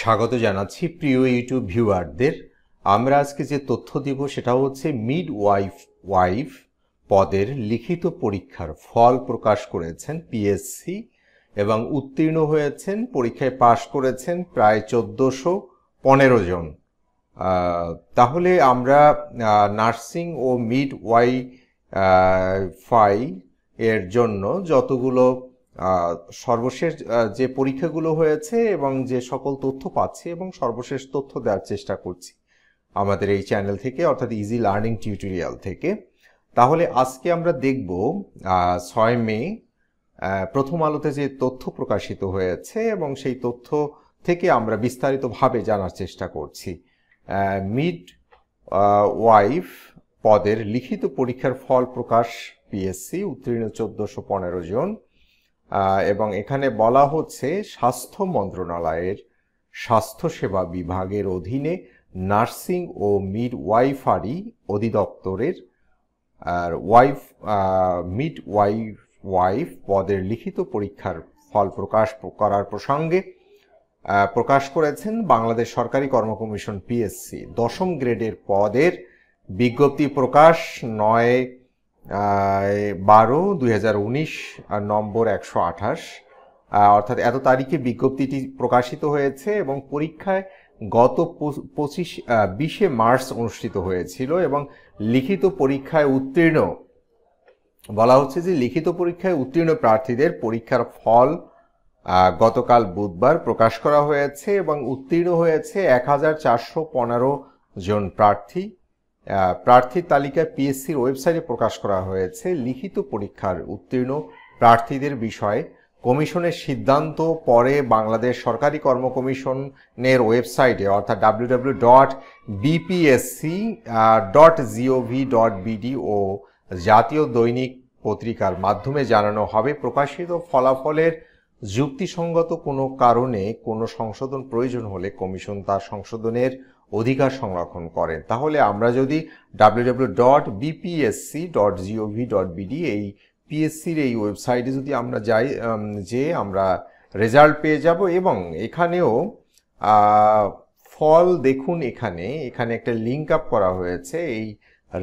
স্বাগত জানাচ্ছি প্রিয় ইউটিউব ভিউয়ারদের আমরা আজকে যে তথ্য দিব সেটা হচ্ছে মিড ওয়াইফ ওয়াইফ পদের লিখিত পরীক্ষার ফল প্রকাশ করেছেন পিএসসি এবং উত্তীর্ণ হয়েছেন পরীক্ষায় পাশ করেছেন প্রায় চোদ্দোশো পনেরো জন তাহলে আমরা নার্সিং ও মিড ওয়াই ফাই এর জন্য যতগুলো সর্বশেষ যে পরীক্ষাগুলো হয়েছে এবং যে সকল তথ্য পাচ্ছি এবং সর্বশেষ তথ্য দেওয়ার চেষ্টা করছি আমাদের এই চ্যানেল থেকে অর্থাৎ ইজি লার্নিং টিউটোরিয়াল থেকে তাহলে আজকে আমরা দেখব ছয় মে প্রথম আলোতে যে তথ্য প্রকাশিত হয়েছে এবং সেই তথ্য থেকে আমরা বিস্তারিতভাবে জানার চেষ্টা করছি মিড ওয়াইফ পদের লিখিত পরীক্ষার ফল প্রকাশ পিএসসি উত্তীর্ণ চোদ্দোশো পনেরো জন এবং এখানে বলা হচ্ছে স্বাস্থ্য মন্ত্রণালয়ের স্বাস্থ্যসেবা বিভাগের অধীনে নার্সিং ও মিড ওয়াইফারি অধিদপ্তরের ওয়াইফ মিড ওয়াইফ ওয়াইফ পদের লিখিত পরীক্ষার ফল প্রকাশ করার প্রসঙ্গে প্রকাশ করেছেন বাংলাদেশ সরকারি কর্ম কমিশন পিএসসি দশম গ্রেডের পদের বিজ্ঞপ্তি প্রকাশ নয় বারো দুই আর নম্বর একশো আঠাশ অর্থাৎ এত তারিখে বিজ্ঞপ্তিটি প্রকাশিত হয়েছে এবং পরীক্ষায় গত পঁচিশ বিশে মার্চ অনুষ্ঠিত হয়েছিল এবং লিখিত পরীক্ষায় উত্তীর্ণ বলা হচ্ছে যে লিখিত পরীক্ষায় উত্তীর্ণ প্রার্থীদের পরীক্ষার ফল গতকাল বুধবার প্রকাশ করা হয়েছে এবং উত্তীর্ণ হয়েছে এক হাজার চারশো পনেরো জন প্রার্থী প্রার্থীর তালিকা পিএসসির ওয়েবসাইটে প্রকাশ করা হয়েছে লিখিত পরীক্ষার উত্তীর্ণ প্রার্থীদের বিষয়ে কমিশনের সিদ্ধান্ত পরে বাংলাদেশ সরকারি কর্ম কমিশনের ওয়েবসাইটে অর্থাৎ W W dot BPSC dot GOV dot BD ও জাতীয় দৈনিক পত্রিকার মাধ্যমে জানানো হবে প্রকাশিত ফলাফলের যুক্তিসঙ্গত কোনো কারণে কোনো সংশোধন প্রয়োজন হলে কমিশন তার সংশোধনের অধিকার সংরক্ষণ করেন তাহলে আমরা যদি www.bpsc.gov.bd dot BPSC dot dot এই পিএসসির এই ওয়েবসাইটে যদি আমরা যাই যে আমরা রেজাল্ট পেয়ে যাব এবং এখানেও ফল দেখুন এখানে এখানে একটা লিঙ্ক আপ করা হয়েছে এই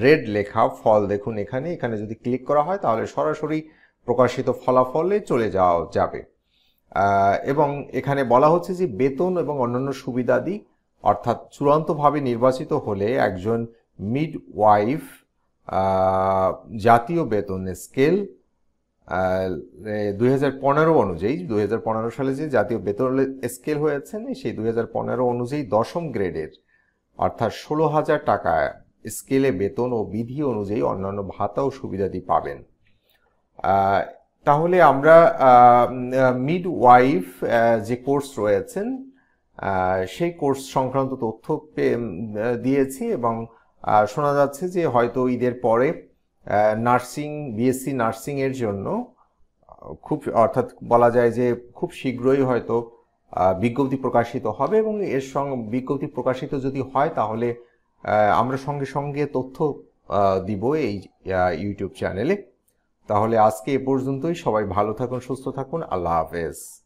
রেড লেখা ফল দেখুন এখানে এখানে যদি ক্লিক করা হয় তাহলে সরাসরি প্রকাশিত ফলাফলে চলে যাওয়া যাবে এবং এখানে বলা হচ্ছে যে বেতন এবং অন্যান্য সুবিধাদি অর্থাৎ চূড়ান্তভাবে নির্বাচিত হলে একজন মিড ওয়াইফ জাতীয় বেতনের স্কেল দুই অনুযায়ী দুই সালে যে জাতীয় বেতন স্কেল হয়েছেন সেই দুই অনুযায়ী দশম গ্রেডের অর্থাৎ ষোলো হাজার টাকা স্কেলে বেতন ও বিধি অনুযায়ী অন্যান্য ভাতা ও সুবিধাদি পাবেন তাহলে আমরা মিড ওয়াইফ যে কোর্স রয়েছেন সেই কোর্স সংক্রান্ত তথ্য দিয়েছি এবং শোনা যাচ্ছে যে হয়তো ঈদের পরে নার্সিং বিএসসি নার্সিংয়ের জন্য খুব অর্থাৎ বলা যায় যে খুব শীঘ্রই হয়তো বিজ্ঞপ্তি প্রকাশিত হবে এবং এর সঙ্গে বিজ্ঞপ্তি প্রকাশিত যদি হয় তাহলে আমরা সঙ্গে সঙ্গে তথ্য দিব এই ইউটিউব চ্যানেলে তাহলে আজকে এ পর্যন্তই সবাই ভালো থাকুন সুস্থ থাকুন আল্লাহ হাফেজ